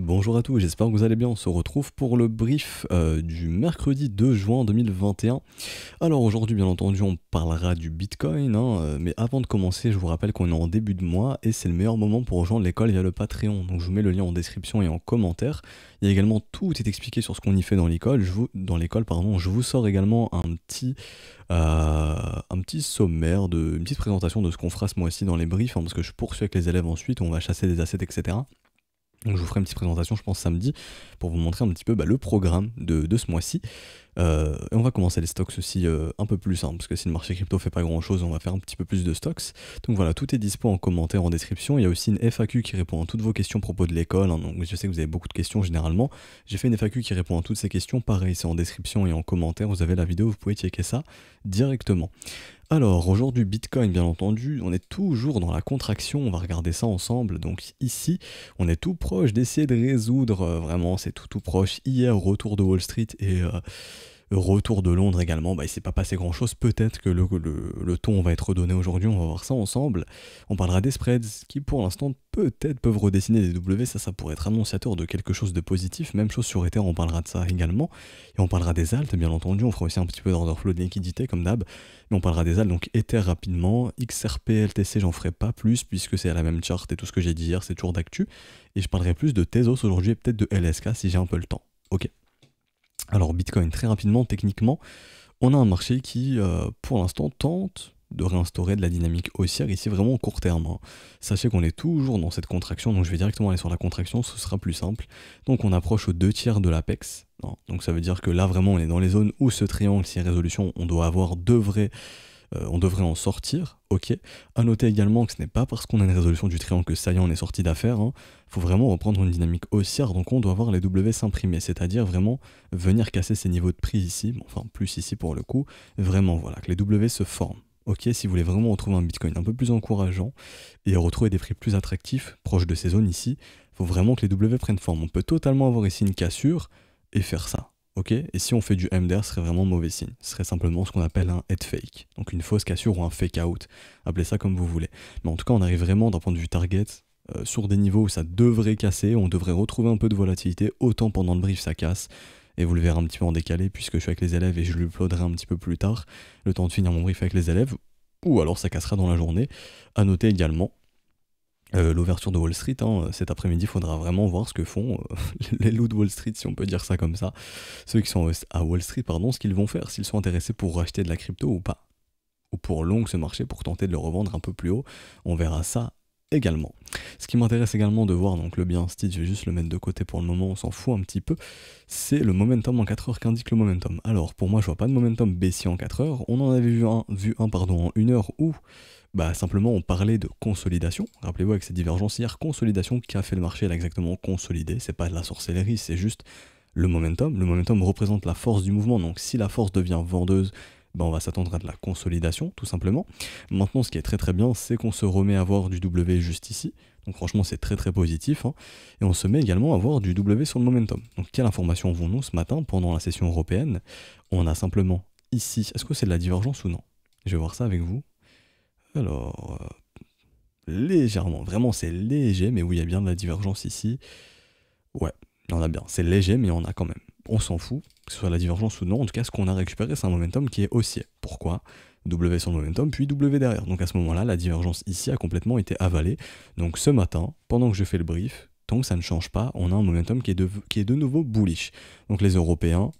Bonjour à tous, j'espère que vous allez bien. On se retrouve pour le brief euh, du mercredi 2 juin 2021. Alors aujourd'hui, bien entendu, on parlera du Bitcoin, hein, euh, mais avant de commencer, je vous rappelle qu'on est en début de mois et c'est le meilleur moment pour rejoindre l'école via le Patreon. Donc je vous mets le lien en description et en commentaire. Il y a également tout est expliqué sur ce qu'on y fait dans l'école. Je vous, dans l'école, pardon, je vous sors également un petit, euh, un petit sommaire, de, une petite présentation de ce qu'on fera ce mois-ci dans les briefs, hein, parce que je poursuis avec les élèves ensuite, on va chasser des assets, etc. Donc je vous ferai une petite présentation, je pense, samedi, pour vous montrer un petit peu bah, le programme de, de ce mois-ci. Euh, on va commencer les stocks aussi euh, un peu plus, hein, parce que si le marché crypto fait pas grand chose, on va faire un petit peu plus de stocks. Donc voilà, tout est dispo en commentaire, en description. Il y a aussi une FAQ qui répond à toutes vos questions propos de l'école. Hein, donc je sais que vous avez beaucoup de questions généralement. J'ai fait une FAQ qui répond à toutes ces questions. Pareil, c'est en description et en commentaire. Vous avez la vidéo, vous pouvez checker ça directement. Alors aujourd'hui Bitcoin bien entendu, on est toujours dans la contraction, on va regarder ça ensemble. Donc ici, on est tout proche d'essayer de résoudre euh, vraiment, c'est tout tout proche. Hier au retour de Wall Street et Retour de Londres également, bah, il s'est pas passé grand chose. Peut-être que le, le, ton va être redonné aujourd'hui, on va voir ça ensemble. On parlera des spreads qui pour l'instant peut-être peuvent redessiner des W, ça, ça pourrait être annonciateur de quelque chose de positif. Même chose sur Ether, on parlera de ça également. Et on parlera des altes, bien entendu, on fera aussi un petit peu d'order flow de liquidité comme d'hab. Mais on parlera des altes, donc Ether rapidement. XRP, LTC, j'en ferai pas plus puisque c'est à la même charte et tout ce que j'ai dit hier, c'est toujours d'actu. Et je parlerai plus de Tezos aujourd'hui et peut-être de LSK si j'ai un peu le temps. Ok alors Bitcoin, très rapidement, techniquement, on a un marché qui, euh, pour l'instant, tente de réinstaurer de la dynamique haussière ici vraiment au court terme. Hein. Sachez qu'on est toujours dans cette contraction, donc je vais directement aller sur la contraction, ce sera plus simple. Donc on approche aux deux tiers de l'apex. Hein. Donc ça veut dire que là vraiment on est dans les zones où ce triangle, si résolution, on doit avoir deux vrais euh, on devrait en sortir, ok. À noter également que ce n'est pas parce qu'on a une résolution du triangle que ça y est, on est sorti d'affaire. Hein. Faut vraiment reprendre une dynamique haussière, donc on doit voir les W s'imprimer, c'est-à-dire vraiment venir casser ces niveaux de prix ici, enfin plus ici pour le coup, vraiment voilà, que les W se forment. Ok, si vous voulez vraiment retrouver un Bitcoin un peu plus encourageant et retrouver des prix plus attractifs, proches de ces zones ici, faut vraiment que les W prennent forme. On peut totalement avoir ici une cassure et faire ça. Et si on fait du MDR, ce serait vraiment mauvais signe. Ce serait simplement ce qu'on appelle un head fake. Donc une fausse cassure ou un fake out. Appelez ça comme vous voulez. Mais en tout cas, on arrive vraiment d'un point de vue target euh, sur des niveaux où ça devrait casser. On devrait retrouver un peu de volatilité. Autant pendant le brief, ça casse. Et vous le verrez un petit peu en décalé puisque je suis avec les élèves et je l'uploaderai un petit peu plus tard. Le temps de finir mon brief avec les élèves. Ou alors ça cassera dans la journée. À noter également euh, l'ouverture de Wall Street. Hein, euh, cet après-midi, il faudra vraiment voir ce que font euh, les loups de Wall Street, si on peut dire ça comme ça. Ceux qui sont à Wall Street, pardon, ce qu'ils vont faire, s'ils sont intéressés pour racheter de la crypto ou pas. Ou pour long ce marché, pour tenter de le revendre un peu plus haut. On verra ça également. Ce qui m'intéresse également de voir, donc le bien Stitch, je vais juste le mettre de côté pour le moment, on s'en fout un petit peu, c'est le momentum en 4 heures qu'indique le momentum. Alors pour moi, je vois pas de momentum baissier en 4 heures. On en avait vu un, vu un pardon, en 1 heure où bah, simplement on parlait de consolidation. Rappelez-vous avec cette divergence hier, consolidation, qui a fait le marché exactement consolidé c'est pas de la sorcellerie, c'est juste le momentum. Le momentum représente la force du mouvement, donc si la force devient vendeuse, bah, on va s'attendre à de la consolidation tout simplement. Maintenant ce qui est très très bien, c'est qu'on se remet à voir du W juste ici. Donc franchement c'est très très positif. Hein. Et on se met également à voir du W sur le momentum. Donc quelle information avons-nous ce matin pendant la session européenne On a simplement ici, est-ce que c'est de la divergence ou non Je vais voir ça avec vous. Alors, euh, légèrement, vraiment c'est léger, mais oui, il y a bien de la divergence ici. Ouais, on en a bien. C'est léger, mais on a quand même. On s'en fout, que ce soit la divergence ou non. En tout cas, ce qu'on a récupéré, c'est un momentum qui est haussier. Pourquoi W sur le momentum, puis W derrière. Donc à ce moment-là, la divergence ici a complètement été avalée. Donc ce matin, pendant que je fais le brief, tant que ça ne change pas, on a un momentum qui est qui est de nouveau bullish. Donc les Européens,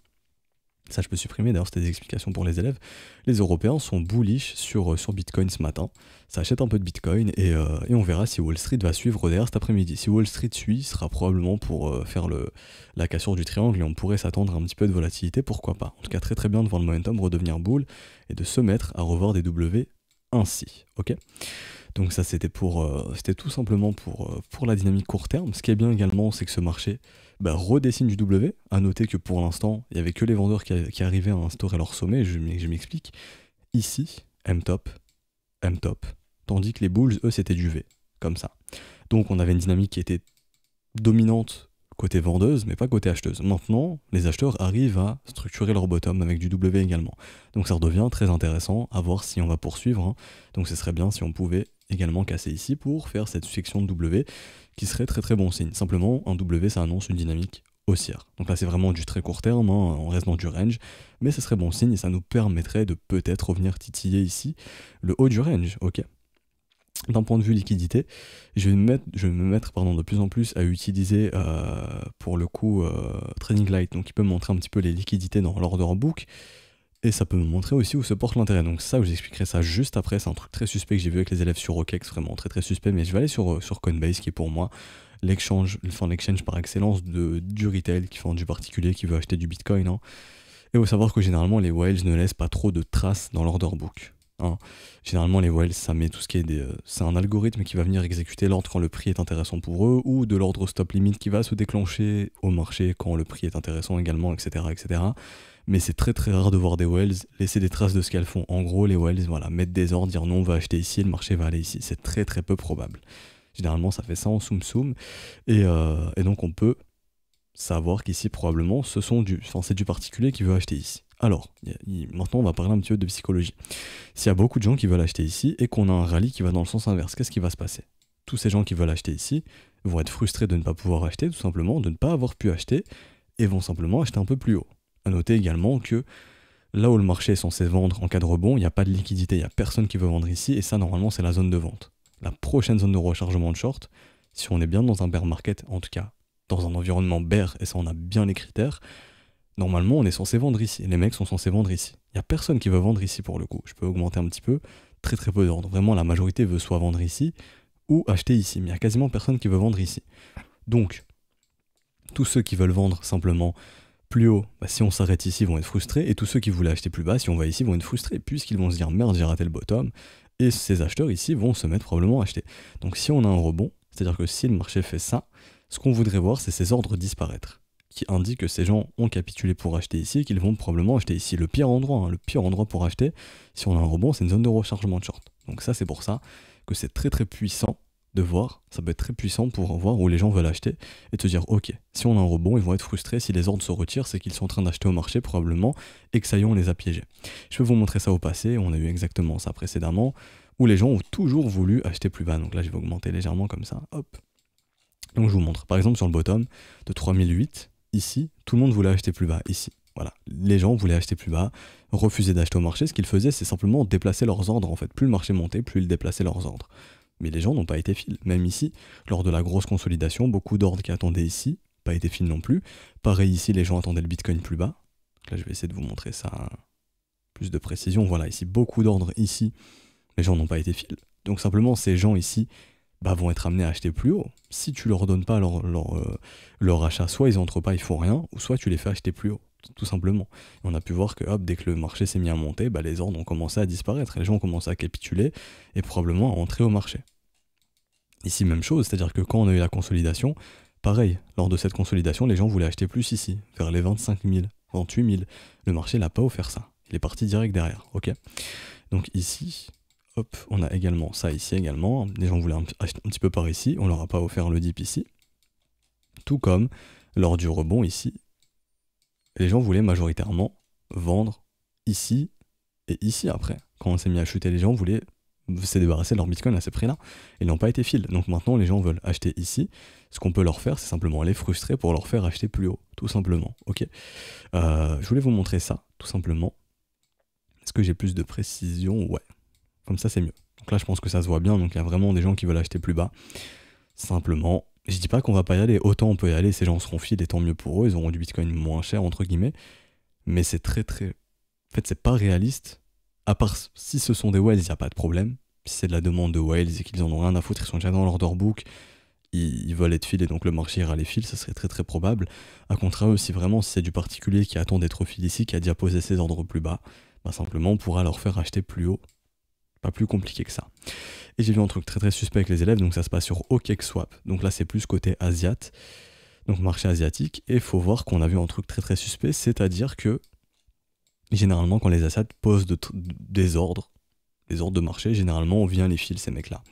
ça je peux supprimer, d'ailleurs c'était des explications pour les élèves, les Européens sont bullish sur, euh, sur Bitcoin ce matin, ça achète un peu de Bitcoin euh, et, on verra si Wall Street va suivre derrière cet après-midi. Si Wall Street suit, ce sera probablement pour euh, faire le, la cassure du triangle et on pourrait s'attendre à un petit peu de volatilité, pourquoi pas. En tout cas très très bien de voir le momentum redevenir boule et de se mettre à revoir des W ainsi, ok donc ça c'était pour euh, c'était tout simplement pour, euh, pour la dynamique court terme. Ce qui est bien également c'est que ce marché bah, redessine du W. À noter que pour l'instant il n'y avait que les vendeurs qui, arrivaient à instaurer leur sommet, je, m'explique. Ici, M top, M top. Tandis que les Bulls, eux, c'était du V, comme ça. Donc on avait une dynamique qui était dominante côté vendeuse, mais pas côté acheteuse. Maintenant, les acheteurs arrivent à structurer leur bottom avec du W également. Donc ça redevient très intéressant à voir si on va poursuivre. Hein. Donc ce serait bien si on pouvait également cassé ici pour faire cette section W qui serait très très bon signe. Simplement, un W ça annonce une dynamique haussière. Donc là c'est vraiment du très court terme, hein, on reste dans du range, mais ce serait bon signe et ça nous permettrait de peut-être revenir titiller ici le haut du range, ok d'un point de vue liquidité, je vais me mettre, je me mettre pardon, de plus en plus à utiliser euh, pour le coup euh, Trading Light, donc il peut me montrer un petit peu les liquidités dans l'order book. Et ça peut me montrer aussi où se porte l'intérêt. Donc ça, je vous expliquerai ça juste après. C'est un truc très suspect que j'ai vu avec les élèves sur OKEx, vraiment très très suspect. Mais je vais aller sur, euh, sur Coinbase, qui est pour moi l'exchange, l'exchange par excellence de, du retail, qui font du particulier, qui veut acheter du Bitcoin. Hein. Et il faut savoir que généralement, les whales ne laissent pas trop de traces dans l'order book. Hein. Généralement, les whales, ça met tout ce qui est des... Euh, c'est un algorithme qui va venir exécuter l'ordre quand le prix est intéressant pour eux, ou de l'ordre stop limit qui va se déclencher au marché quand le prix est intéressant également, etc. etc mais c'est très très rare de voir des Wells laisser des traces de ce qu'elles font. En gros, les Wells, voilà, mettre des ordres, dire non, on va acheter ici, le marché va aller ici. C'est très très peu probable. Généralement, ça fait ça en soum soum. Et, euh, et donc, on peut savoir qu'ici, probablement, ce sont du, enfin, c'est du particulier qui veut acheter ici. Alors, maintenant, on va parler un petit peu de psychologie. S'il y a beaucoup de gens qui veulent acheter ici et qu'on a un rallye qui va dans le sens inverse, qu'est-ce qui va se passer Tous ces gens qui veulent acheter ici vont être frustrés de ne pas pouvoir acheter, tout simplement, de ne pas avoir pu acheter, et vont simplement acheter un peu plus haut. À noter également que là où le marché est censé vendre en cas de rebond, il n'y a pas de liquidité, il n'y a personne qui veut vendre ici, et ça normalement c'est la zone de vente. La prochaine zone de rechargement de short, si on est bien dans un bear market, en tout cas dans un environnement bear, et ça on a bien les critères, normalement on est censé vendre ici, les mecs sont censés vendre ici. Il n'y a personne qui veut vendre ici pour le coup, je peux augmenter un petit peu, très très peu d'ordre. Vraiment la majorité veut soit vendre ici, ou acheter ici, mais il n'y a quasiment personne qui veut vendre ici. Donc, tous ceux qui veulent vendre simplement plus haut, bah, si on s'arrête ici, vont être frustrés. Et tous ceux qui voulaient acheter plus bas, si on va ici, vont être frustrés, puisqu'ils vont se dire merde, j'ai raté le bottom. Et ces acheteurs ici vont se mettre probablement à acheter. Donc si on a un rebond, c'est-à-dire que si le marché fait ça, ce qu'on voudrait voir, c'est ces ordres disparaître, qui indique que ces gens ont capitulé pour acheter ici et qu'ils vont probablement acheter ici. Le pire endroit, hein, le pire endroit pour acheter, si on a un rebond, c'est une zone de rechargement de short. Donc ça, c'est pour ça que c'est très très puissant de voir, ça peut être très puissant pour voir où les gens veulent acheter et te dire ok, si on a un rebond, ils vont être frustrés, si les ordres se retirent, c'est qu'ils sont en train d'acheter au marché probablement et que ça y est, on les a piégés. Je peux vous montrer ça au passé, on a eu exactement ça précédemment, où les gens ont toujours voulu acheter plus bas. Donc là, je vais augmenter légèrement comme ça, hop. Donc je vous montre, par exemple sur le bottom de 3008, ici, tout le monde voulait acheter plus bas, ici. Voilà, les gens voulaient acheter plus bas, refusaient d'acheter au marché. Ce qu'ils faisaient, c'est simplement déplacer leurs ordres en fait. Plus le marché montait, plus ils déplaçaient leurs ordres. Mais les gens n'ont pas été fils. Même ici, lors de la grosse consolidation, beaucoup d'ordres qui attendaient ici, pas été fils non plus. Pareil ici, les gens attendaient le Bitcoin plus bas. là, je vais essayer de vous montrer ça plus de précision. Voilà, ici, beaucoup d'ordres ici, les gens n'ont pas été fils. Donc simplement, ces gens ici bah, vont être amenés à acheter plus haut. Si tu leur donnes pas leur, euh, achat, soit ils n'entrent pas, ils font rien, ou soit tu les fais acheter plus haut tout simplement. on a pu voir que hop, dès que le marché s'est mis à monter, bah, les ordres ont commencé à disparaître, les gens ont commencé à capituler et probablement à entrer au marché. Ici, même chose, c'est-à-dire que quand on a eu la consolidation, pareil, lors de cette consolidation, les gens voulaient acheter plus ici, vers les 25 000, 28 000. Le marché n'a pas offert ça. Il est parti direct derrière, ok Donc ici, hop, on a également ça ici également. Les gens voulaient un, acheter un petit peu par ici, on leur a pas offert le dip ici. Tout comme lors du rebond ici, les gens voulaient majoritairement vendre ici et ici après. Quand on s'est mis à chuter, les gens voulaient se débarrasser de leur bitcoin à ces prix-là. Ils n'ont pas été fils. Donc maintenant, les gens veulent acheter ici. Ce qu'on peut leur faire, c'est simplement les frustrer pour leur faire acheter plus haut, tout simplement. Ok. Euh, je voulais vous montrer ça, tout simplement. Est-ce que j'ai plus de précision Ouais. Comme ça, c'est mieux. Donc là, je pense que ça se voit bien. Donc il y a vraiment des gens qui veulent acheter plus bas. Simplement, je dis pas qu'on va pas y aller, autant on peut y aller, ces gens seront fidèles et tant mieux pour eux, ils auront du bitcoin moins cher, entre guillemets. Mais c'est très très. En fait, c'est pas réaliste. À part si ce sont des whales, il n'y a pas de problème. Si c'est de la demande de whales et qu'ils en ont rien à foutre, ils sont déjà dans leur book, ils, veulent être fils et donc le marché ira les fils, ce serait très très probable. A contraire, si vraiment c'est du particulier qui attend d'être fil ici, qui a déjà posé ses ordres plus bas, bah simplement on pourra leur faire acheter plus haut pas plus compliqué que ça. Et j'ai vu un truc très très suspect avec les élèves, donc ça se passe sur swap Donc là, c'est plus côté asiat, donc marché asiatique. Et faut voir qu'on a vu un truc très très suspect, c'est-à-dire que généralement, quand les asiates posent des ordres, des ordres de marché, généralement, on vient les fils ces mecs-là.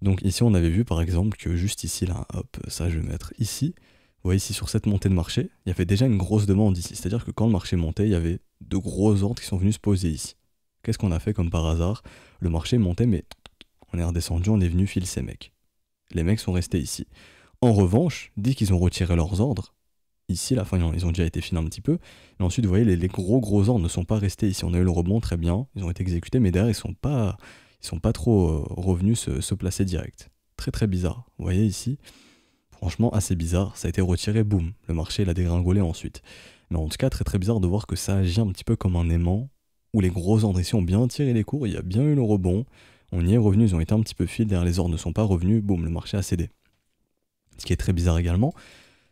Donc ici, on avait vu par exemple que juste ici, là, hop, ça je vais mettre ici. Vous voyez ici sur cette montée de marché, il y avait déjà une grosse demande ici. C'est-à-dire que quand le marché montait, il y avait de gros ordres qui sont venus se poser ici. Qu'est-ce qu'on a fait comme par hasard Le marché montait, mais on est redescendu, on est venu filer ces mecs. Les mecs sont restés ici. En revanche, dès qu'ils ont retiré leurs ordres, ici, la fin, ils ont déjà été filés un petit peu, mais ensuite, vous voyez, les, gros gros ordres ne sont pas restés ici. On a eu le rebond, très bien, ils ont été exécutés, mais derrière, ils sont pas, ils sont pas trop euh, revenus se, placer direct. Très très bizarre. Vous voyez ici, franchement, assez bizarre. Ça a été retiré, boum, le marché, l'a dégringolé ensuite. Mais en tout cas, très très bizarre de voir que ça agit un petit peu comme un aimant où les gros ici ont bien tiré les cours, il y a bien eu le rebond, on y est revenu, ils ont été un petit peu fil, derrière les ordres ne sont pas revenus, boum, le marché a cédé. Ce qui est très bizarre également,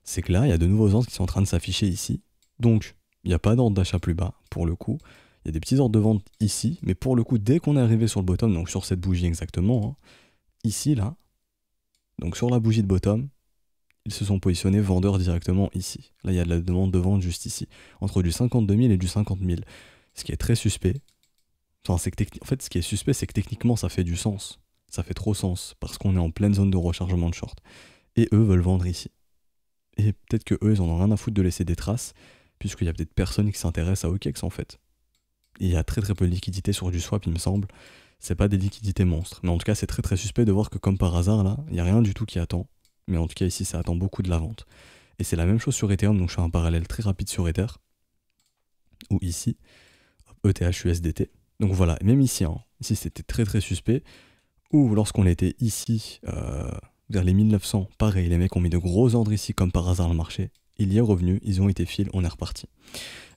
c'est que là, il y a de nouveaux ordres qui sont en train de s'afficher ici. Donc, il n'y a pas d'ordre d'achat plus bas, pour le coup. Il y a des petits ordres de vente ici, mais pour le coup, dès qu'on est arrivé sur le bottom, donc sur cette bougie exactement, hein, ici, là, donc sur la bougie de bottom, ils se sont positionnés vendeurs directement ici. Là, il y a de la demande de vente juste ici, entre du 52 000 et du 50 000. Ce qui est très suspect. c'est que en fait, ce qui est suspect, c'est que techniquement, ça fait du sens. Ça fait trop sens parce qu'on est en pleine zone de rechargement de short. Et eux veulent vendre ici. Et peut-être que eux, ils en ont rien à foutre de laisser des traces, puisqu'il y a peut-être personne qui s'intéresse à OKEX en fait. Il y a très très peu de liquidités sur du swap, il me semble. C'est pas des liquidités monstres. Mais en tout cas, c'est très très suspect de voir que, comme par hasard, là, il n'y a rien du tout qui attend. Mais en tout cas, ici, ça attend beaucoup de la vente. Et c'est la même chose sur Ethereum, donc je fais un parallèle très rapide sur Ether, Ou ici, ETH USDT. Donc voilà, même hein, ici, c'était très très suspect. Ou lorsqu'on était ici, euh, vers les 1900, pareil, les mecs ont mis de gros ordres ici comme par hasard le marché. Il y est revenu, ils ont été fil, on est reparti.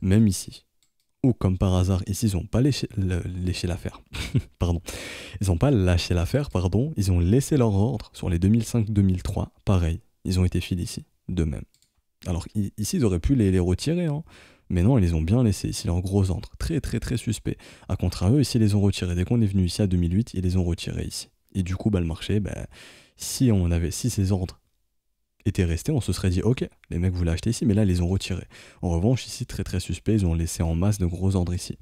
Même ici. Ou comme par hasard, ici ils ont pas lâché l'affaire. pardon. Ils ont pas lâché l'affaire, pardon. Ils ont laissé leur ordre sur les 2005-2003. Pareil, ils ont été fil ici, de même. Alors ici ils auraient pu les, les retirer. Hein. Mais non, ils les ont bien laissés. Ici, leurs gros ordres. très très très suspect. A eux, ici, ils les ont retirés. Dès qu'on est venu ici à 2008, ils les ont retirés ici. Et du coup, bah, le marché, bah, si on avait, si ces ordres étaient restés, on se serait dit, ok, les mecs voulaient acheter ici, mais là, ils les ont retirés. En revanche, ici, très très suspect, ils ont laissé en masse de gros ordres ici.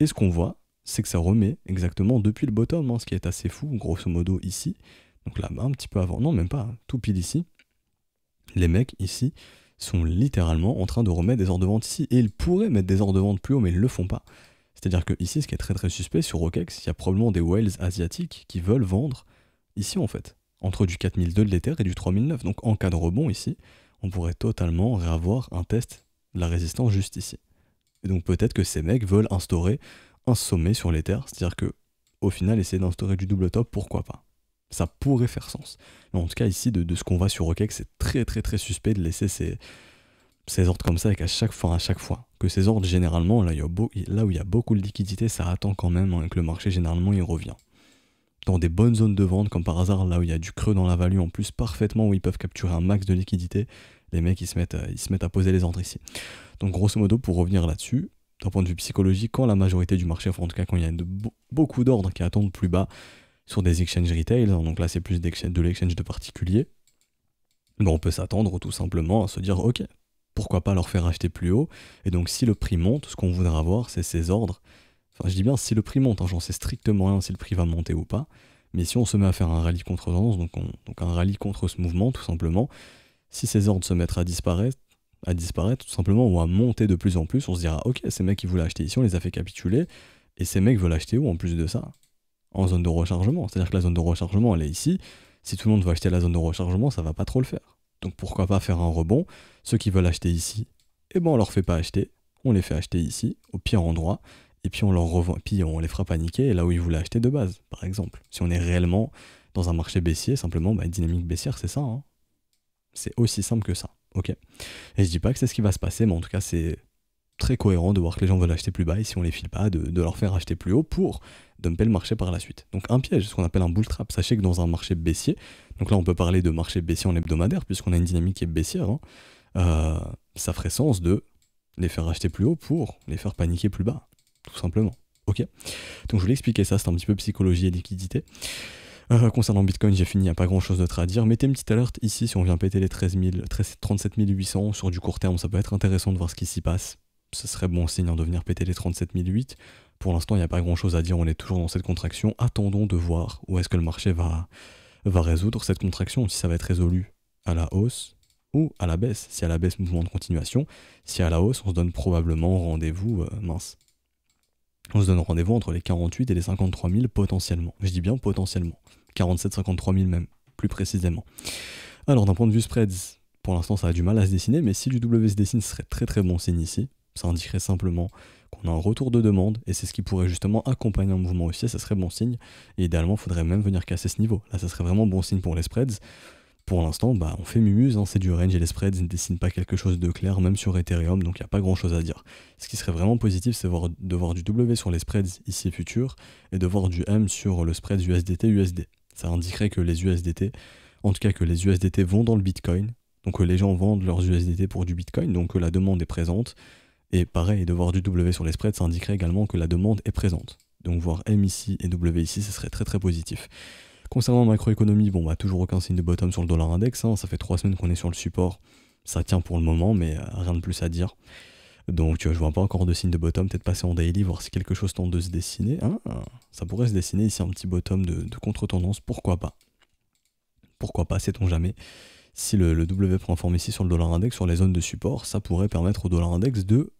Et ce qu'on voit, c'est que ça remet exactement depuis le bottom, hein, ce qui est assez fou, grosso modo ici. Donc là bah, un petit peu avant, non, même pas, hein. tout pile ici. Les mecs ici sont littéralement en train de remettre des ordres de vente ici. Et ils pourraient mettre des ordres de vente plus haut, mais ils ne le font pas. C'est-à-dire que ici, ce qui est très très suspect, sur Roquex, il y a probablement des whales asiatiques qui veulent vendre ici en fait, entre du 4002 de l'Ether et du 3009. Donc en cas de rebond ici, on pourrait totalement réavoir un test de la résistance juste ici. Et donc peut-être que ces mecs veulent instaurer un sommet sur l'éther, c'est-à-dire que au final, essayer d'instaurer du double top, pourquoi pas. Ça pourrait faire sens. en tout cas, ici, de, ce qu'on voit sur Okex c'est très très très suspect de laisser ces, ordres comme ça avec à chaque fois, à chaque fois. Que ces ordres, généralement, là, là où il y a beaucoup de liquidité, ça attend quand même, hein, que le marché, généralement, il revient. Dans des bonnes zones de vente, comme par hasard, là où il y a du creux dans la value, en plus parfaitement, où ils peuvent capturer un max de liquidité, les mecs, ils se mettent, euh, ils se mettent à poser les ordres ici. Donc, grosso modo, pour revenir là-dessus, d'un point de vue psychologique, quand la majorité du marché, en tout cas quand il y a de, beaucoup d'ordres qui attendent plus bas, sur des exchanges retail. Hein. donc là, c'est plus de l'exchange de particuliers. on peut s'attendre tout simplement à se dire ok, pourquoi pas leur faire acheter plus haut Et donc, si le prix monte, ce qu'on voudra voir c'est ces ordres. Enfin, je dis bien si le prix monte, hein, j'en sais strictement rien si le prix va monter ou pas. Mais si on se met à faire un rallye contre tendance, donc, donc un rallye contre ce mouvement, tout simplement, si ces ordres se mettent à disparaître, à disparaître tout simplement ou à monter de plus en plus, on se dira ok ces mecs ils voulaient acheter ici on les a fait capituler et ces mecs veulent acheter où en plus de ça en zone de rechargement. C'est-à-dire que la zone de rechargement, elle est ici. Si tout le monde veut acheter la zone de rechargement, ça va pas trop le faire. Donc pourquoi pas faire un rebond Ceux qui veulent acheter ici, et eh ben on leur fait pas acheter. On les fait acheter ici, au pire endroit. Et puis on leur revend, puis on les fera paniquer là où ils voulaient acheter de base, par exemple. Si on est réellement dans un marché baissier, simplement, bah, dynamique baissière, c'est ça. Hein. C'est aussi simple que ça. Ok. Et je dis pas que c'est ce qui va se passer, mais en tout cas, c'est très cohérent de voir que les gens veulent acheter plus bas et si on les file pas, de leur faire acheter plus haut pour dumper le marché par la suite. Donc un piège, ce qu'on appelle un bull trap. Sachez que dans un marché baissier, donc là on peut parler de marché baissier en hebdomadaire, puisqu'on a une dynamique qui est baissière, hein, euh, ça ferait sens de les faire acheter plus haut pour les faire paniquer plus bas, tout simplement. Ok Donc je voulais expliquer ça, c'est un petit peu psychologie et liquidité. Euh, concernant Bitcoin, j'ai fini, il n'y a pas grand chose d'autre à dire. Mettez une petite alerte ici si on vient péter les 13, 37 800 sur du court terme, ça peut être intéressant de voir ce qui s'y passe. Ce serait bon signe de venir péter les 37 800 pour l'instant, il n'y a pas grand-chose à dire, on est toujours dans cette contraction. Attendons de voir où est-ce que le marché va, va résoudre cette contraction, si ça va être résolu à la hausse ou à la baisse. Si à la baisse, mouvement de continuation. Si à la hausse, on se donne probablement rendez-vous, euh, mince. On se donne rendez-vous entre les 48 et les 53 000 potentiellement. Je dis bien potentiellement. 47, 53 000 même, plus précisément. Alors d'un point de vue spreads, pour l'instant ça a du mal à se dessiner, mais si du W se dessine, ce serait très très bon signe ici. Ça indiquerait simplement on a un retour de demande et c'est ce qui pourrait justement accompagner un mouvement aussi ça serait bon signe. Et idéalement, il faudrait même venir casser ce niveau. Là, ça serait vraiment bon signe pour les spreads. Pour l'instant, bah, on fait mumuse, hein, c'est du range et les spreads ne dessinent pas quelque chose de clair, même sur Ethereum, donc il n'y a pas grand chose à dire. Ce qui serait vraiment positif, c'est de voir du W sur les spreads ici futur et de voir du M sur le spread USDT-USD. Ça indiquerait que les USDT, en tout cas que les USDT vont dans le Bitcoin, donc les gens vendent leurs USDT pour du Bitcoin, donc la demande est présente, et pareil, de voir du W sur les spreads, ça indiquerait également que la demande est présente. Donc voir M ici et W ici, ce serait très très positif. Concernant la macroéconomie, bon bah toujours aucun signe de bottom sur le dollar index, hein. ça fait trois semaines qu'on est sur le support, ça tient pour le moment, mais euh, rien de plus à dire. Donc euh, je vois pas encore de signe de bottom, peut-être passer en daily, voir si quelque chose tente de se dessiner. Ah, ça pourrait se dessiner ici un petit bottom de, contre-tendance, pourquoi pas Pourquoi pas, sait-on jamais si le, W prend forme ici sur le dollar index, sur les zones de support, ça pourrait permettre au dollar index de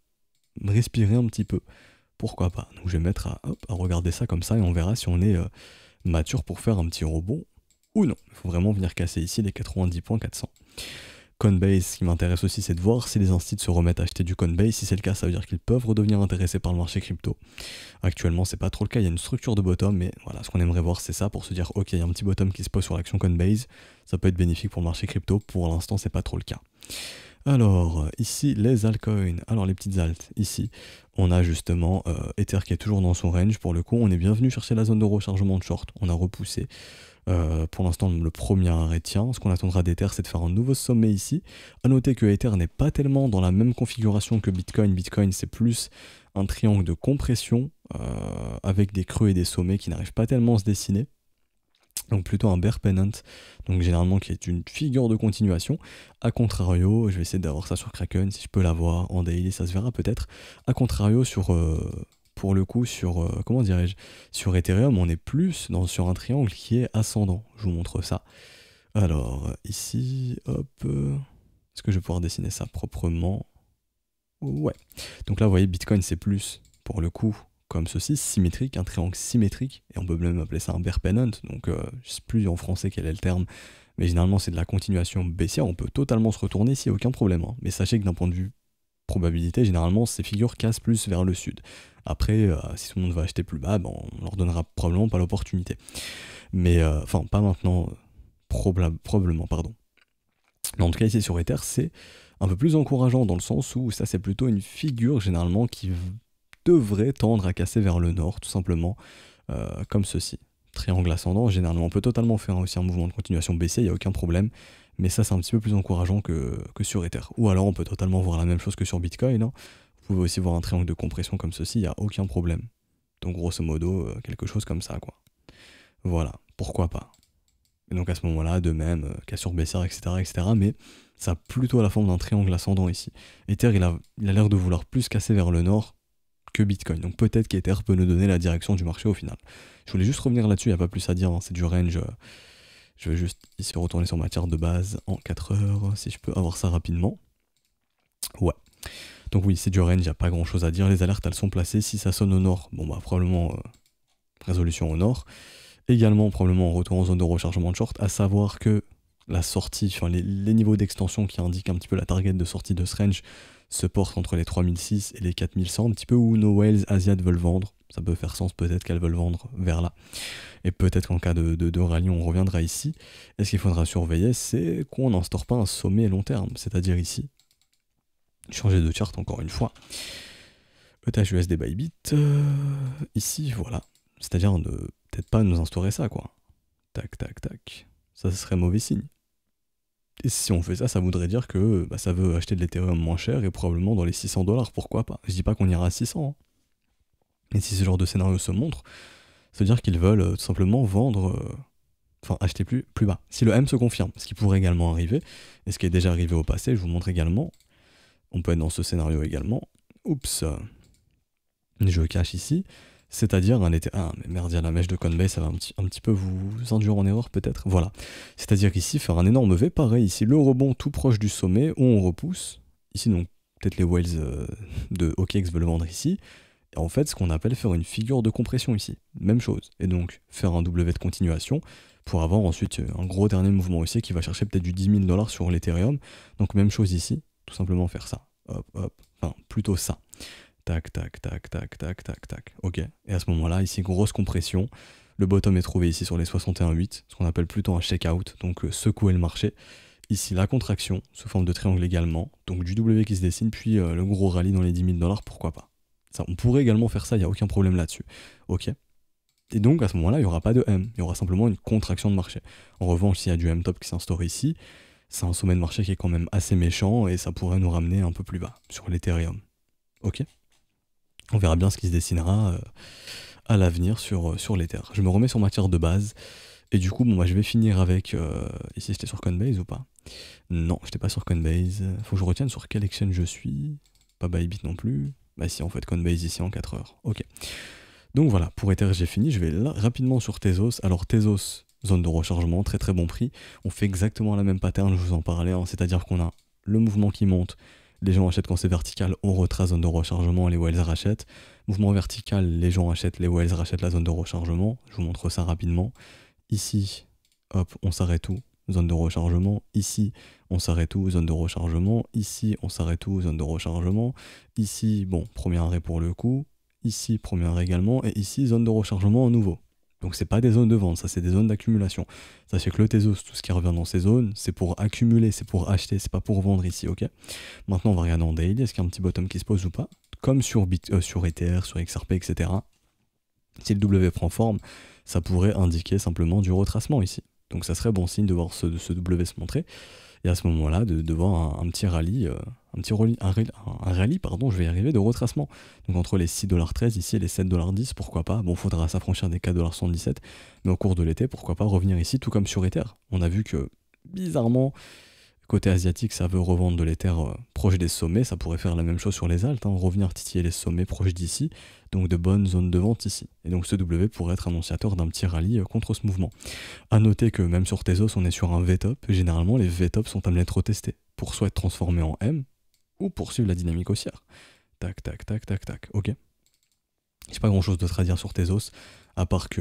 respirer un petit peu. Pourquoi pas je vais mettre à, regarder ça comme ça et on verra si on est euh, mature pour faire un petit rebond ou non. Il faut vraiment venir casser ici les 90 points 400. Coinbase, ce qui m'intéresse aussi, c'est de voir si les instituts se remettent à acheter du Coinbase. Si c'est le cas, ça veut dire qu'ils peuvent redevenir intéressés par le marché crypto. Actuellement, c'est pas trop le cas. Il y a une structure de bottom, mais voilà, ce qu'on aimerait voir, c'est ça pour se dire, ok, il y a un petit bottom qui se pose sur l'action Coinbase. Ça peut être bénéfique pour le marché crypto. Pour l'instant, c'est pas trop le cas. Alors, ici, les altcoins. Alors, les petites alt, Ici, on a justement euh, Ether qui est toujours dans son range. Pour le coup, on est bienvenu chercher la zone de rechargement de short. On a repoussé. Euh, pour l'instant, le premier arrêt Tiens, Ce qu'on attendra d'Ether, c'est de faire un nouveau sommet ici. À noter que Ether n'est pas tellement dans la même configuration que Bitcoin. Bitcoin, c'est plus un triangle de compression euh, avec des creux et des sommets qui n'arrivent pas tellement à se dessiner donc plutôt un bear pennant, donc généralement qui est une figure de continuation. A contrario, je vais essayer d'avoir ça sur Kraken, si je peux l'avoir en daily, ça se verra peut-être. A contrario, sur, euh, pour le coup, sur, euh, comment dirais-je, sur Ethereum, on est plus dans, sur un triangle qui est ascendant. Je vous montre ça. Alors, ici, hop, euh, est-ce que je vais pouvoir dessiner ça proprement Ouais. Donc là, vous voyez, Bitcoin, c'est plus, pour le coup, comme ceci, symétrique, un triangle symétrique, et on peut même appeler ça un pennant, donc euh, sais plus en français quel est le terme, mais généralement c'est de la continuation baissière, on peut totalement se retourner s'il n'y a aucun problème. Hein. Mais sachez que d'un point de vue probabilité, généralement ces figures cassent plus vers le sud. Après, euh, si tout le monde va acheter plus bas, ben, on leur donnera probablement pas l'opportunité. Mais euh, enfin, pas maintenant, probablement, pardon. Mais en tout cas, ici sur Ether, c'est un peu plus encourageant dans le sens où ça c'est plutôt une figure généralement qui devrait tendre à casser vers le nord, tout simplement, euh, comme ceci. Triangle ascendant, généralement, on peut totalement faire aussi un mouvement de continuation baissier, il n'y a aucun problème, mais ça c'est un petit peu plus encourageant que, sur Ether. Ou alors on peut totalement voir la même chose que sur Bitcoin, hein. vous pouvez aussi voir un triangle de compression comme ceci, il n'y a aucun problème. Donc grosso modo, euh, quelque chose comme ça, quoi. Voilà, pourquoi pas. Et donc à ce moment-là, de même, euh, cassure baissière, etc., etc., mais ça a plutôt la forme d'un triangle ascendant ici. Ether, il a l'air de vouloir plus casser vers le nord, que Bitcoin. Donc peut-être qu'Ether peut nous donner la direction du marché au final. Je voulais juste revenir là-dessus, il n'y a pas plus à dire, hein. c'est du range. Euh, je vais juste ici retourner sur ma charte de base en 4 heures, si je peux avoir ça rapidement. Ouais. Donc oui, c'est du range, il n'y a pas grand-chose à dire. Les alertes, elles sont placées. Si ça sonne au nord, bon bah probablement euh, résolution au nord. Également probablement en retour en zone de rechargement de short, à savoir que la sortie, les, niveaux d'extension qui indiquent un petit peu la target de sortie de ce range se portent entre les 3006 et les 4100, un petit peu où No Wales Asiat veulent vendre. Ça peut faire sens peut-être qu'elles veulent vendre vers là. Et peut-être qu'en cas de, de, de rallye, on reviendra ici. Et ce qu'il faudra surveiller, c'est qu'on n'instaure pas un sommet long terme, c'est-à-dire ici. Changer de charte encore une fois. ETH USD by bit, euh, ici, voilà. C'est-à-dire ne peut-être pas nous instaurer ça, quoi. Tac, tac, tac. Ça, ce serait mauvais signe. Et si on fait ça, ça voudrait dire que bah, ça veut acheter de l'Ethereum moins cher et probablement dans les 600 dollars, pourquoi pas Je dis pas qu'on ira à 600. Et hein. si ce genre de scénario se montre, ça veut dire qu'ils veulent euh, tout simplement vendre, euh, enfin acheter plus, plus bas. Si le M se confirme, ce qui pourrait également arriver, et ce qui est déjà arrivé au passé, je vous montre également, on peut être dans ce scénario également. Oups, euh, je cache ici. C'est-à-dire un été. Ah, mais merde, la mèche de Conway, ça va un petit, un petit peu vous induire en erreur peut-être. Voilà. C'est-à-dire qu'ici, faire un énorme V, pareil, ici, le rebond tout proche du sommet, où on repousse. Ici, donc, peut-être les whales euh, de OKX veulent vendre ici. Et en fait, ce qu'on appelle faire une figure de compression ici. Même chose. Et donc, faire un W de continuation pour avoir ensuite euh, un gros dernier mouvement ici, qui va chercher peut-être du 10 000 dollars sur l'Ethereum. Donc, même chose ici. Tout simplement faire ça. Hop, hop. Enfin, plutôt ça. Tac, tac, tac, tac, tac, tac, tac. Ok. Et à ce moment-là, ici, grosse compression. Le bottom est trouvé ici sur les 61,8, ce qu'on appelle plutôt un check-out, donc euh, secouer le marché. Ici, la contraction sous forme de triangle également, donc du W qui se dessine, puis euh, le gros rallye dans les 10 000 dollars, pourquoi pas. on pourrait également faire ça, il n'y a aucun problème là-dessus. Ok. Et donc à ce moment-là, il n'y aura pas de M, il y aura simplement une contraction de marché. En revanche, s'il y a du M top qui s'instaure ici, c'est un sommet de marché qui est quand même assez méchant et ça pourrait nous ramener un peu plus bas sur l'Ethereum. Ok on verra bien ce qui se dessinera euh, à l'avenir sur, euh, sur l'Ether. Je me remets sur matière de base. Et du coup, bon, bah, je vais finir avec. Euh, ici, j'étais sur Coinbase ou pas Non, j'étais pas sur Coinbase. Faut que je retienne sur quelle exchange je suis. Pas Bybit non plus. Bah, si, en fait, Coinbase ici en 4 heures. Ok. Donc voilà, pour Ether, j'ai fini. Je vais rapidement sur Tezos. Alors, Tezos, zone de rechargement, très très bon prix. On fait exactement la même pattern, je vous en parlais. Hein. C'est-à-dire qu'on a le mouvement qui monte, les gens achètent quand c'est vertical, on retrace zone de rechargement, les whales rachètent. Mouvement vertical, les gens achètent, les whales rachètent la zone de rechargement. Je vous montre ça rapidement. Ici, hop, on s'arrête tout, zone de rechargement. Ici, on s'arrête tout, zone de rechargement. Ici, on s'arrête tout, zone de rechargement. Ici, bon, premier arrêt pour le coup. Ici, premier arrêt également. Et ici, zone de rechargement à nouveau. Donc c'est pas des zones de vente, ça c'est des zones d'accumulation. Sachez que le Tezos, tout ce qui revient dans ces zones, c'est pour accumuler, c'est pour acheter, c'est pas pour vendre ici, ok Maintenant on va regarder en daily, est-ce qu'il y a un petit bottom qui se pose ou pas Comme sur, Bit, euh, sur sur XRP, etc. Si le W prend forme, ça pourrait indiquer simplement du retracement ici. Donc ça serait bon signe de voir ce W se montrer. Et à ce moment-là, de, un, petit rallye, euh, un petit rallye, un, rallye, pardon, je vais y arriver, de retracement. Donc entre les 6,13$ ici et les 7,10$, pourquoi pas Bon, faudra s'affranchir des 4,77$, mais au cours de l'été, pourquoi pas revenir ici, tout comme sur Ether. On a vu que, bizarrement, côté asiatique, ça veut revendre de l'Ether euh, proche des sommets, ça pourrait faire la même chose sur les Altes, hein. revenir titiller les sommets proches d'ici, donc de bonnes zones de vente ici. Et donc ce W pourrait être annonciateur d'un petit rallye euh, contre ce mouvement. A noter que même sur Tezos, on est sur un V-top, top. Généralement, les V-tops sont amenés à être testés pour soit être transformés en M ou poursuivre la dynamique haussière. Tac, tac, tac, tac, tac. Ok J'ai pas grand chose d'autre à dire sur Tezos, à part que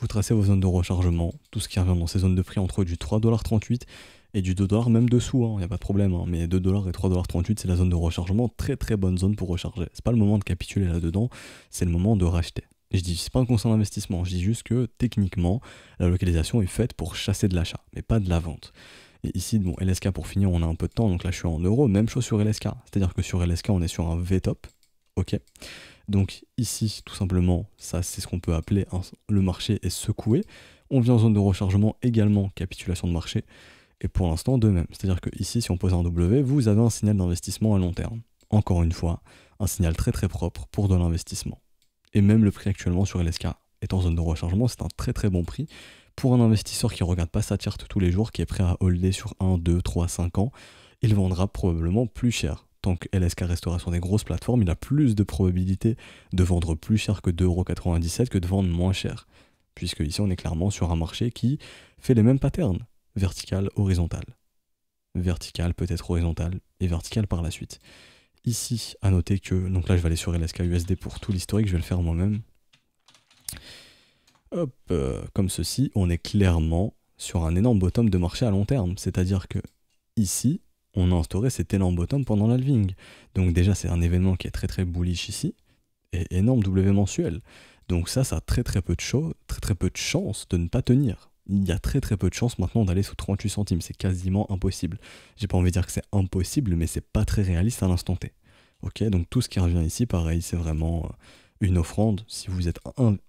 vous tracez vos zones de rechargement, tout ce qui revient dans ces zones de prix entre du 3,38$ et du 2$, même dessous, il hein, n'y a pas de problème, hein, mais 2$ et 3,38$, c'est la zone de rechargement, très très bonne zone pour recharger. C'est pas le moment de capituler là-dedans, c'est le moment de racheter. Je dis, c'est pas un conseil d'investissement, je dis juste que techniquement, la localisation est faite pour chasser de l'achat, mais pas de la vente. Et ici, bon, LSK pour finir, on a un peu de temps, donc là je suis en euros, même chose sur LSK. C'est-à-dire que sur LSK, on est sur un V top, ok donc ici, tout simplement, ça c'est ce qu'on peut appeler le marché est secoué. On vient en zone de rechargement également, capitulation de marché. Et pour l'instant, de même. C'est-à-dire que ici, si on pose un W, vous avez un signal d'investissement à long terme. Encore une fois, un signal très très propre pour de l'investissement. Et même le prix actuellement sur LSK est en zone de rechargement, c'est un très très bon prix. Pour un investisseur qui ne regarde pas sa charte tous les jours, qui est prêt à holder sur 1, 2, 3, 5 ans, il vendra probablement plus cher tant que LSK restera sur des grosses plateformes, il a plus de probabilité de vendre plus cher que 2,97€ que de vendre moins cher. Puisque ici, on est clairement sur un marché qui fait les mêmes patterns vertical, horizontal. Vertical, peut-être horizontal, et vertical par la suite. Ici, à noter que, donc là je vais aller sur LSK USD pour tout l'historique, je vais le faire moi-même. Hop, euh, comme ceci, on est clairement sur un énorme bottom de marché à long terme. C'est-à-dire que ici, on a instauré cet élan bottom pendant l'alving. Donc déjà, c'est un événement qui est très très bullish ici, et énorme W mensuel. Donc ça, ça a très très peu de, très, très peu de chances de ne pas tenir. Il y a très très peu de chances maintenant d'aller sous 38 centimes, c'est quasiment impossible. J'ai pas envie de dire que c'est impossible, mais c'est pas très réaliste à l'instant T. Ok, donc tout ce qui revient ici, pareil, c'est vraiment euh, une offrande si vous êtes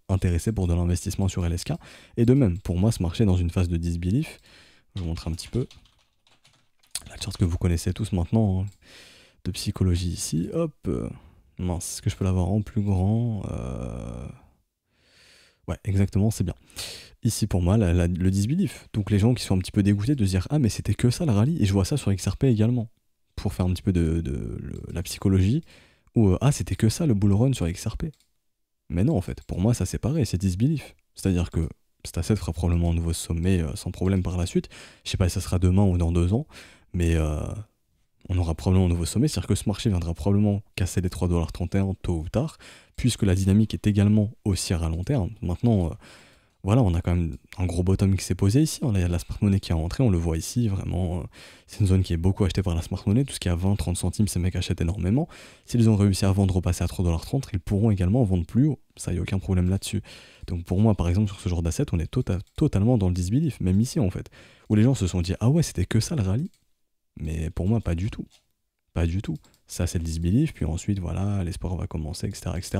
intéressé pour de l'investissement sur LSK. Et de même, pour moi, ce marché dans une phase de disbelief. Je vous montre un petit peu parce que vous connaissez tous maintenant hein, de psychologie ici. Hop, euh, mince, est-ce que je peux l'avoir en plus grand euh, Ouais, exactement, c'est bien. Ici pour moi, le disbelief. Donc les gens qui sont un petit peu dégoûtés de dire Ah, mais c'était que ça le rallye, et je vois ça sur XRP également, pour faire un petit peu de, la psychologie, ou euh, Ah, c'était que ça le bull run sur XRP. Mais non, en fait, pour moi, ça c'est pareil, c'est disbelief. C'est-à-dire que cet asset fera probablement un nouveau sommet sans problème par la suite. Je sais pas si ça sera demain ou dans deux ans, mais euh, on aura probablement un nouveau sommet, c'est-à-dire que ce marché viendra probablement casser les 3,31$ tôt ou tard, puisque la dynamique est également haussière à long terme. Maintenant, euh, voilà, on a quand même un gros bottom qui s'est posé ici. il y a de la smart money qui est rentrée, on le voit ici, vraiment. Euh, c'est une zone qui est beaucoup achetée par la smart money. Tout ce qui est à 20, 30 centimes, ces mecs achètent énormément. S'ils ont réussi à vendre, repasser à 3,30$, ils pourront également vendre plus haut. Ça, il n'y a aucun problème là-dessus. Donc pour moi, par exemple, sur ce genre d'asset, on est tota-, totalement dans le disbelief, même ici en fait, où les gens se sont dit Ah ouais, c'était que ça le rallye mais pour moi, pas du tout. Pas du tout. Ça, c'est le disbelief, puis ensuite, voilà, l'espoir va commencer, etc. etc.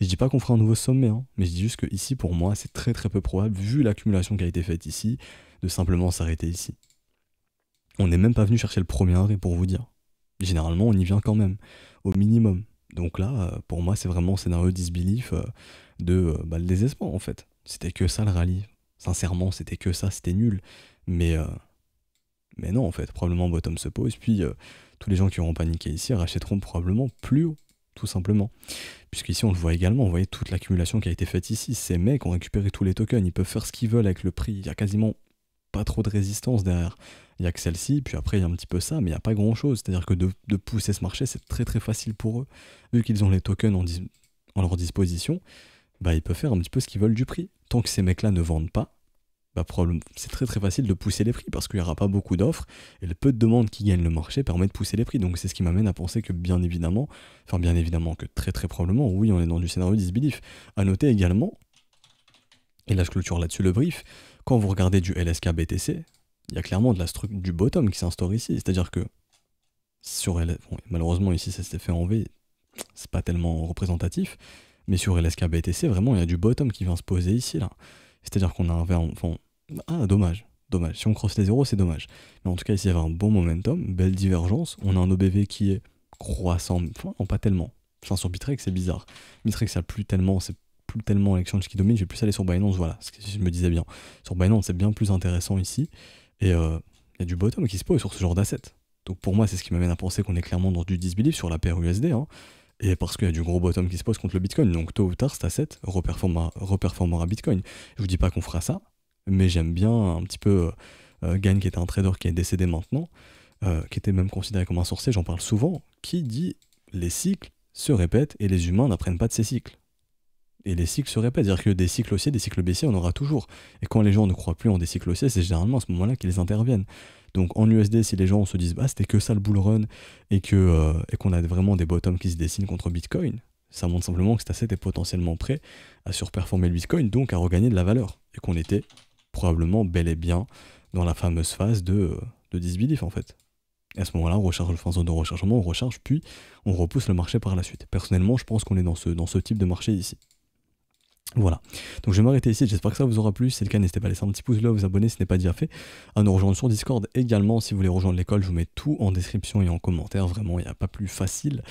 Et je dis pas qu'on fera un nouveau sommet, hein, mais je dis juste que ici, pour moi, c'est très très peu probable, vu l'accumulation qui a été faite ici, de simplement s'arrêter ici. On n'est même pas venu chercher le premier arrêt pour vous dire. Généralement, on y vient quand même, au minimum. Donc là, euh, pour moi, c'est vraiment un scénario disbelief euh, de euh, bah, le désespoir, en fait. C'était que ça le rallye. Sincèrement, c'était que ça, c'était nul. Mais. Mais non, en fait, probablement Bottom se pose, puis euh, tous les gens qui auront paniqué ici rachèteront probablement plus haut, tout simplement. Puisqu'ici, on le voit également, vous voyez toute l'accumulation qui a été faite ici. Ces mecs ont récupéré tous les tokens, ils peuvent faire ce qu'ils veulent avec le prix, il n'y a quasiment pas trop de résistance derrière. Il n'y a que celle-ci, puis après il y a un petit peu ça, mais il n'y a pas grand-chose. C'est-à-dire que de, pousser ce marché, c'est très très facile pour eux. Vu qu'ils ont les tokens en, en leur disposition, bah, ils peuvent faire un petit peu ce qu'ils veulent du prix. Tant que ces mecs-là ne vendent pas, bah, c'est très très facile de pousser les prix parce qu'il n'y aura pas beaucoup d'offres et le peu de demandes qui gagnent le marché permet de pousser les prix. Donc c'est ce qui m'amène à penser que bien évidemment, enfin bien évidemment que très très probablement, oui, on est dans du scénario disbelief. À noter également, et là je clôture là-dessus le brief, quand vous regardez du LSK BTC, il y a clairement de la du bottom qui s'instaure ici. C'est-à-dire que sur malheureusement ici ça s'est fait en V, c'est pas tellement représentatif, mais sur LSK BTC, vraiment il y a du bottom qui vient se poser ici là. C'est-à-dire qu'on a un verre. fond. ah, dommage. Dommage. Si on crosse les zéros, c'est dommage. Mais en tout cas, ici, il y avait un bon momentum, belle divergence. On a un OBV qui est croissant, enfin, pas tellement. Enfin, sur Bittrex, c'est bizarre. Bittrex, ça plus tellement, c'est plus tellement l'exchange qui domine. je vais plus aller sur Binance, voilà, ce que je me disais bien. Sur Binance, c'est bien plus intéressant ici. Et euh, il y a du bottom qui se pose sur ce genre d'assets, Donc pour moi, c'est ce qui m'amène à penser qu'on est clairement dans du disbelief sur la paire USD. Hein. Et parce qu'il y a du gros bottom qui se pose contre le Bitcoin. Donc tôt ou tard, cet asset reperformera, Bitcoin. Je vous dis pas qu'on fera ça, mais j'aime bien un petit peu euh, euh, Gagne qui était un trader qui est décédé maintenant, euh, qui était même considéré comme un sorcier, j'en parle souvent, qui dit les cycles se répètent et les humains n'apprennent pas de ces cycles et les cycles se répètent. C'est-à-dire que des cycles haussiers, des cycles baissiers, on aura toujours. Et quand les gens ne croient plus en des cycles haussiers, c'est généralement à ce moment-là qu'ils interviennent. Donc en USD, si les gens se disent bah c'était que ça le bull run et que euh, et qu'on a vraiment des bottoms qui se dessinent contre Bitcoin, ça montre simplement que cet asset est potentiellement prêt à surperformer le Bitcoin, donc à regagner de la valeur et qu'on était probablement bel et bien dans la fameuse phase de, euh, de disbelief en fait. Et à ce moment-là, on recharge le zone de rechargement, on recharge, puis on repousse le marché par la suite. Personnellement, je pense qu'on est dans ce, dans ce type de marché ici. Voilà. Donc je vais m'arrêter ici, j'espère que ça vous aura plu. Si c'est le cas, n'hésitez pas à laisser un petit pouce bleu, vous abonner ce n'est pas déjà fait, à nous rejoindre sur Discord également. Si vous voulez rejoindre l'école, je vous mets tout en description et en commentaire. Vraiment, il n'y a pas plus facile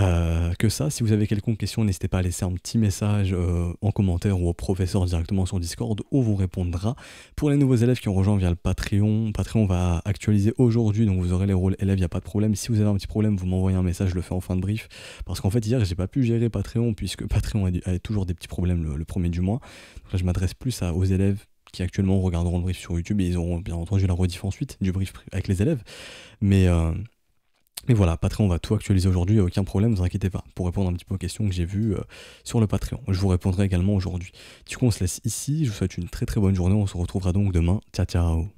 euh, que ça. Si vous avez quelconque question, n'hésitez pas à laisser un petit message euh, en commentaire ou au professeur directement sur Discord. On vous répondra. Pour les nouveaux élèves qui ont rejoint via le Patreon, Patreon va actualiser aujourd'hui, donc vous aurez les rôles élèves, il n'y a pas de problème. Si vous avez un petit problème, vous m'envoyez un message, je le fais en fin de brief. Parce qu'en fait, hier, j'ai pas pu gérer Patreon puisque Patreon avait toujours des petits problèmes le, premier du mois. je m'adresse plus à, aux élèves qui actuellement regarderont le brief sur YouTube et ils auront bien entendu la rediff ensuite du brief avec les élèves. Mais, euh, mais voilà, Patreon va tout actualiser aujourd'hui, il a aucun problème, ne vous inquiétez pas, pour répondre un petit peu aux questions que j'ai vues euh, sur le Patreon. Je vous répondrai également aujourd'hui. Du coup, on se laisse ici, je vous souhaite une très très bonne journée, on se retrouvera donc demain. Ciao ciao